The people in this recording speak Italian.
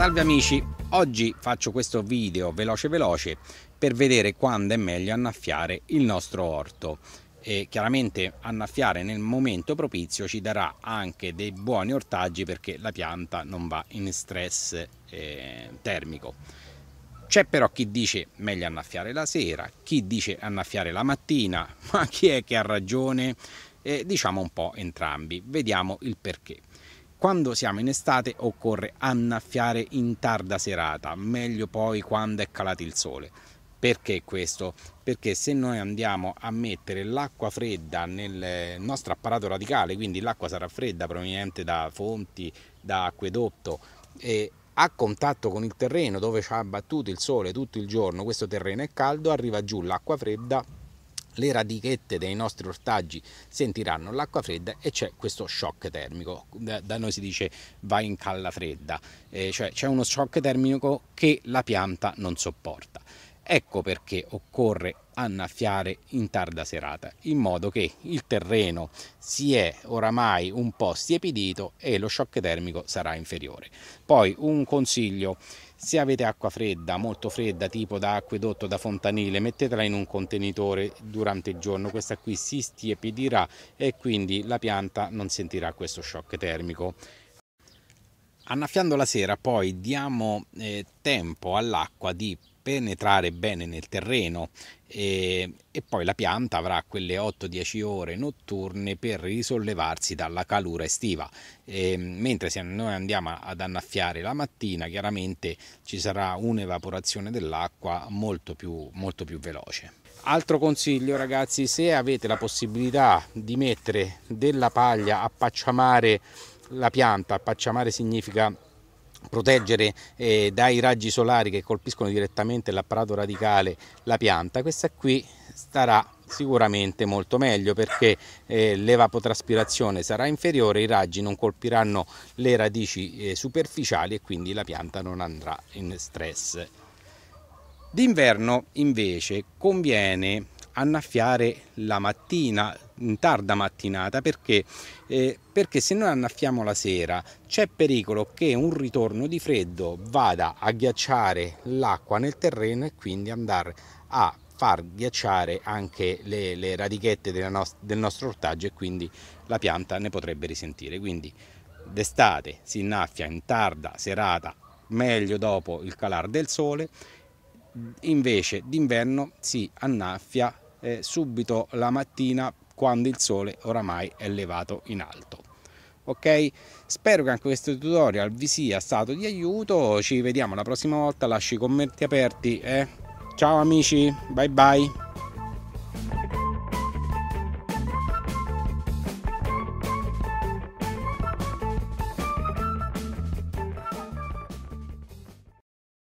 Salve amici, oggi faccio questo video veloce veloce per vedere quando è meglio annaffiare il nostro orto e chiaramente annaffiare nel momento propizio ci darà anche dei buoni ortaggi perché la pianta non va in stress eh, termico. C'è però chi dice meglio annaffiare la sera, chi dice annaffiare la mattina, ma chi è che ha ragione? Eh, diciamo un po' entrambi, vediamo il perché. Quando siamo in estate occorre annaffiare in tarda serata, meglio poi quando è calato il sole. Perché questo? Perché se noi andiamo a mettere l'acqua fredda nel nostro apparato radicale, quindi l'acqua sarà fredda proveniente da fonti, da acquedotto e a contatto con il terreno dove ci ha battuto il sole tutto il giorno, questo terreno è caldo, arriva giù l'acqua fredda le radichette dei nostri ortaggi sentiranno l'acqua fredda e c'è questo shock termico, da noi si dice va in calla fredda, eh, cioè c'è uno shock termico che la pianta non sopporta. Ecco perché occorre annaffiare in tarda serata, in modo che il terreno si è oramai un po' stiepidito e lo shock termico sarà inferiore. Poi un consiglio se avete acqua fredda, molto fredda, tipo da acquedotto, da fontanile, mettetela in un contenitore durante il giorno, questa qui si stiepidirà e quindi la pianta non sentirà questo shock termico. Annaffiando la sera poi diamo eh, tempo all'acqua di penetrare bene nel terreno e, e poi la pianta avrà quelle 8-10 ore notturne per risollevarsi dalla calura estiva. E, mentre se noi andiamo ad annaffiare la mattina, chiaramente ci sarà un'evaporazione dell'acqua molto più, molto più veloce. Altro consiglio ragazzi, se avete la possibilità di mettere della paglia a pacciamare la pianta, a pacciamare significa proteggere eh, dai raggi solari che colpiscono direttamente l'apparato radicale la pianta, questa qui starà sicuramente molto meglio perché eh, l'evapotraspirazione sarà inferiore, i raggi non colpiranno le radici eh, superficiali e quindi la pianta non andrà in stress. D'inverno invece conviene annaffiare la mattina, in tarda mattinata, perché? Eh, perché se noi annaffiamo la sera c'è pericolo che un ritorno di freddo vada a ghiacciare l'acqua nel terreno e quindi andare a far ghiacciare anche le, le radichette no del nostro ortaggio e quindi la pianta ne potrebbe risentire. Quindi d'estate si innaffia in tarda serata, meglio dopo il calare del sole, invece d'inverno si annaffia eh, subito la mattina quando il sole oramai è levato in alto. Ok? Spero che anche questo tutorial vi sia stato di aiuto, ci vediamo la prossima volta, lasci i commenti aperti. Eh? Ciao amici, bye bye!